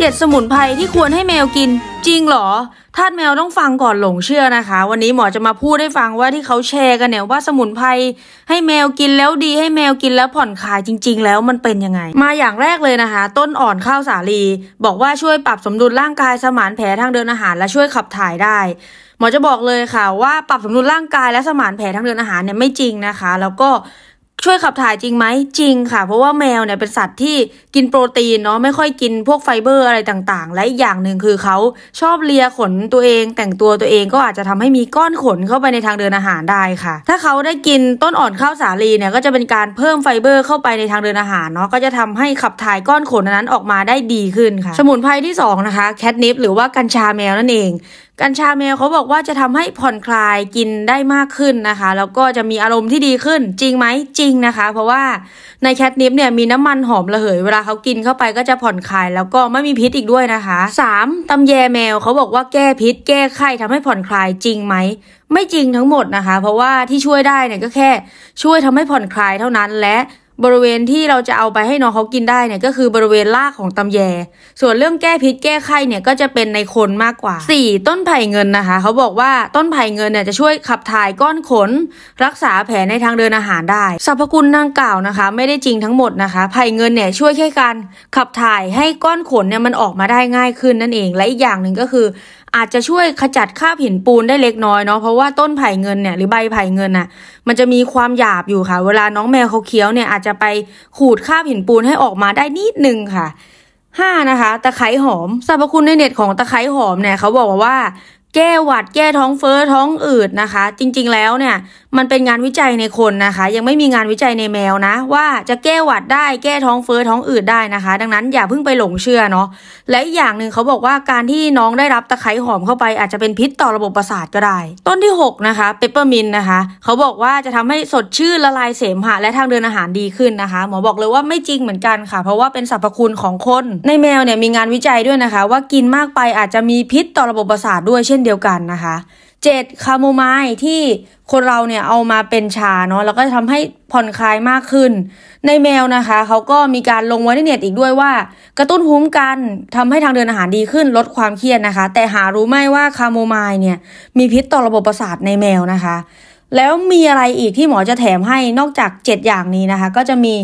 เจ็ดสมุนไพรที่ควรให้แมวกินจริงเหรอทาสแมวต้องฟังก่อนหลงเชื่อนะคะ วันนี้หมอจะมาพูดให้ฟังว่าที่เขาแชร์กันเนี่ยว่าสมุนไพรให้แมวกินแล้วดีให้แมวกินแล้วผ่อนคลายจริง ๆ แล้วมันเป็นยังไง มาอย่างแรกเลยนะคะ ต้นอ่อนข้าวสาลีบอกว่าช่วยปรับสมดุลร่างกายสมานแผลทางเดินอาหารและช่วยขับถ่ายได้หมอจะบอกเลยค่ะ ว่าปรับสมดุลร่างกายและสมานแผลทางเดินอาหารเนี่ยไม่จริงนะคะ แล้วก็ช่วยขับถ่ายจริงไหม จริงค่ะ เพราะว่าแมวเนี่ยเป็นสัตว์ที่กินโปรตีนเนาะ ไม่ค่อยกินพวกไฟเบอร์อะไรต่างๆ และอีกอย่างหนึ่งคือเขาชอบเลียขนตัวเอง แต่งตัวตัวเองก็อาจจะทำให้มีก้อนขนเข้าไปในทางเดินอาหารได้ค่ะ ถ้าเขาได้กินต้นอ่อนข้าวสาลีเนี่ยก็จะเป็นการเพิ่มไฟเบอร์ เข้าไปในทางเดินอาหารเนาะ ก็จะทำให้ขับถ่ายก้อนขนนั้นออกมาได้ดีขึ้นค่ะ สมุนไพรที่2นะคะแคทนิปหรือว่ากัญชาแมวนั่นเองกัญชาเมลเขาบอกว่าจะทำให้ผ่อนคลายกินได้มากขึ้นนะคะ แล้วก็จะมีอารมณ์ที่ดีขึ้น จริงไหมจริงนะคะ เพราะว่าในแคทนิปเนี่ยมีน้ำมันหอมระเหย เวลาเขากินเข้าไปก็จะผ่อนคลาย แล้วก็ไม่มีพิษอีกด้วยนะคะ 3. ตำแยแมวเขาบอกว่าแก้พิษแก้ไข้ทำให้ผ่อนคลาย จริงไหมไม่จริงทั้งหมดนะคะ เพราะว่าที่ช่วยได้เนี่ยก็แค่ช่วยทำให้ผ่อนคลายเท่านั้นและบริเวณที่เราจะเอาไปให้น้องเขากินได้เนี่ยก็คือบริเวณรากของตำแย ส่วนเรื่องแก้พิษแก้ไข้เนี่ยก็จะเป็นในคนมากกว่า 4. ต้นไผ่เงินนะคะเขาบอกว่าต้นไผ่เงินเนี่ยจะช่วยขับถ่ายก้อนขนรักษาแผลในทางเดินอาหารได้ สรรพคุณดังกล่าวนะคะ ไม่ได้จริงทั้งหมดนะคะไผ่เงินเนี่ยช่วยแค่การขับถ่ายให้ก้อนขนเนี่ยมันออกมาได้ง่ายขึ้นนั่นเองและอีกอย่างหนึ่งก็คืออาจจะช่วยขจัดคราบหินปูนได้เล็กน้อยเนาะ เพราะว่าต้นไผ่เงินเนี่ยหรือใบไผ่เงินน่ะ มันจะมีความหยาบอยู่ค่ะ เวลาน้องแมวเขาเคี้ยวเนี่ย อาจจะไปขูดคราบหินปูนให้ออกมาได้นิดนึงค่ะ 5. นะคะ ตะไคร้หอม สรรพคุณในเน็ตของตะไคร้หอมเนี่ยเขาบอกว่าแก้หวัดแก้ท้องเฟอ้อท้องอืดนะคะ จริง ๆแล้วเนี่ยมันเป็นงานวิจัยในคนนะคะ ยังไม่มีงานวิจัยในแมวนะว่าจะแก้หวัดได้แก้ท้องเฟอ้อท้องอืดได้นะคะ ดังนั้นอย่าเพิ่งไปหลงเชื่อเนาะและอีกอย่างหนึ่งเขาบอกว่าการที่น้องได้รับตะไคร้หอมเข้าไปอาจจะเป็นพิษต่อระบบประสาทก็ได้ต้นที่6นะคะเปปเปอร์มินนะคะเขาบอกว่าจะทำให้สดชื่นละลายเสมหะและทางเดินอาหารดีขึ้นนะคะหมอบอกเลยว่าไม่จริงเหมือนกันค่ะ เพราะว่าเป็นสรรพคุณของคนในแมวเนี่ยมีงานวิจัยด้วยนะคะ ว่ากินมากไปอาจจะมีพิษต่อระบบประสาทด้วยเช่นนเดียวกันนะคะเจ็ดคาโมไมล์ที่คนเราเนี่ยเอามาเป็นชาเนาะแล้วก็ทำให้ผ่อนคลายมากขึ้น ในแมวนะคะเขาก็มีการลงไว้ในเน็ตอีกด้วยว่ากระตุ้นภูมิกันทำให้ทางเดินอาหารดีขึ้น ลดความเครียดนะคะ แต่หารู้ไหมว่าคาโมไมล์เนี่ย มีพิษต่อระบบประสาทในแมวนะคะแล้วมีอะไรอีกที่หมอจะแถมให้นอกจาก7อย่างนี้นะคะ ก็จะมี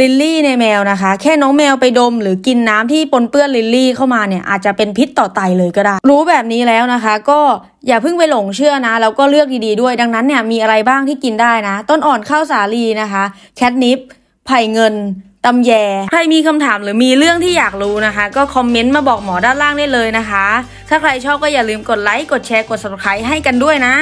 ลิลลี่ในแมวนะคะแค่น้องแมวไปดมหรือกินน้ำที่ปนเปื้อนลิลลี่เข้ามาเนี่ย อาจจะเป็นพิษต่อไตเลยก็ได้ รู้แบบนี้แล้วนะคะ ก็อย่าเพิ่งไปหลงเชื่อนะแล้วก็เลือกดีๆด้วย ดังนั้นเนี่ยมีอะไรบ้างที่กินได้นะ ต้นอ่อนข้าวสาลีนะคะ แคทนิปไผ่เงินตำแยใครมีคำถามหรือมีเรื่องที่อยากรู้นะคะ ก็คอมเมนต์มาบอกหมอด้านล่างได้เลยนะคะ ถ้าใครชอบก็อย่าลืมกดไลค์กดแชร์กด subscribe ให้กันด้วยนะ